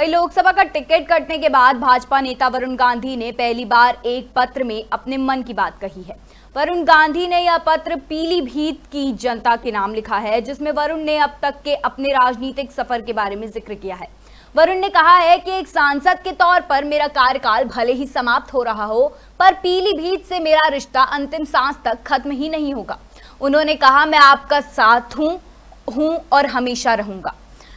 वही लोकसभा का टिकट कटने के बाद भाजपा नेता वरुण गांधी ने पहली बार एक पत्र में अपने मन की बात कही है वरुण गांधी ने यह पत्र पीलीभीत की जनता के नाम लिखा है जिसमें वरुण ने अब तक के अपने राजनीतिक सफर के बारे में जिक्र किया है वरुण ने कहा है कि एक सांसद के तौर पर मेरा कार्यकाल भले ही समाप्त हो रहा हो पर पीलीभीत से मेरा रिश्ता अंतिम सांस तक खत्म ही नहीं होगा उन्होंने कहा मैं आपका साथ हूँ हूँ और हमेशा रहूंगा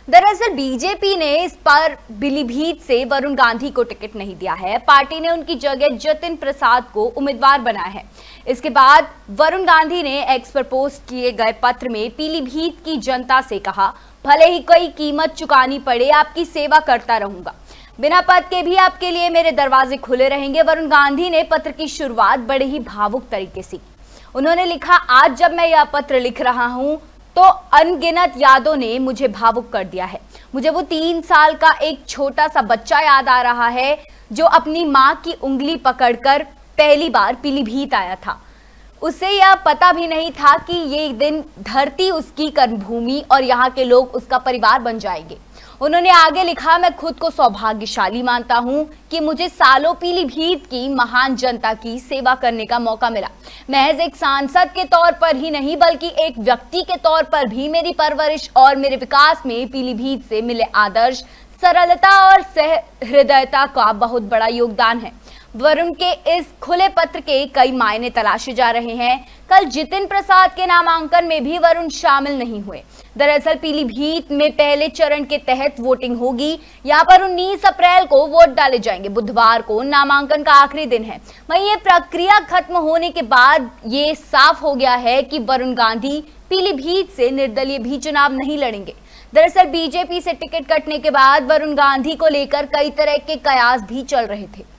दरअसल बीजेपी ने इस पर बिलीभीत से वरुण गांधी को टिकट नहीं दिया है पार्टी ने उनकी जगह जतिन प्रसाद को उम्मीदवार बनाया है इसके बाद वरुण गांधी ने एक्स पर पोस्ट किए गए पत्र में पीलीभीत की जनता से कहा भले ही कोई कीमत चुकानी पड़े आपकी सेवा करता रहूंगा बिना पद के भी आपके लिए मेरे दरवाजे खुले रहेंगे वरुण गांधी ने पत्र की शुरुआत बड़े ही भावुक तरीके से उन्होंने लिखा आज जब मैं यह पत्र लिख रहा हूँ तो अनगिनत यादों ने मुझे भावुक कर दिया है मुझे वो तीन साल का एक छोटा सा बच्चा याद आ रहा है जो अपनी माँ की उंगली पकड़कर पहली बार पीलीभीत आया था उसे यह पता भी नहीं था कि ये दिन धरती उसकी कर्मभूमि और यहाँ के लोग उसका परिवार बन जाएंगे उन्होंने आगे लिखा मैं खुद को सौभाग्यशाली मानता हूं कि मुझे सालों पीलीभीत की महान जनता की सेवा करने का मौका मिला महज एक सांसद के तौर पर ही नहीं बल्कि एक व्यक्ति के तौर पर भी मेरी परवरिश और मेरे विकास में पीलीभीत से मिले आदर्श सरलता और सहृदयता का बहुत बड़ा योगदान है वरुण के इस खुले पत्र के कई मायने तलाशे जा रहे हैं कल जितिन प्रसाद के नामांकन में भी वरुण शामिल नहीं हुए दरअसल पीलीभीत में पहले चरण के तहत वोटिंग होगी यहां पर 19 अप्रैल को वोट डाले जाएंगे बुधवार को नामांकन का आखिरी दिन है वहीं ये प्रक्रिया खत्म होने के बाद ये साफ हो गया है कि वरुण गांधी पीलीभीत से निर्दलीय भी चुनाव नहीं लड़ेंगे दरअसल बीजेपी से टिकट कटने के बाद वरुण गांधी को लेकर कई तरह के कयास भी चल रहे थे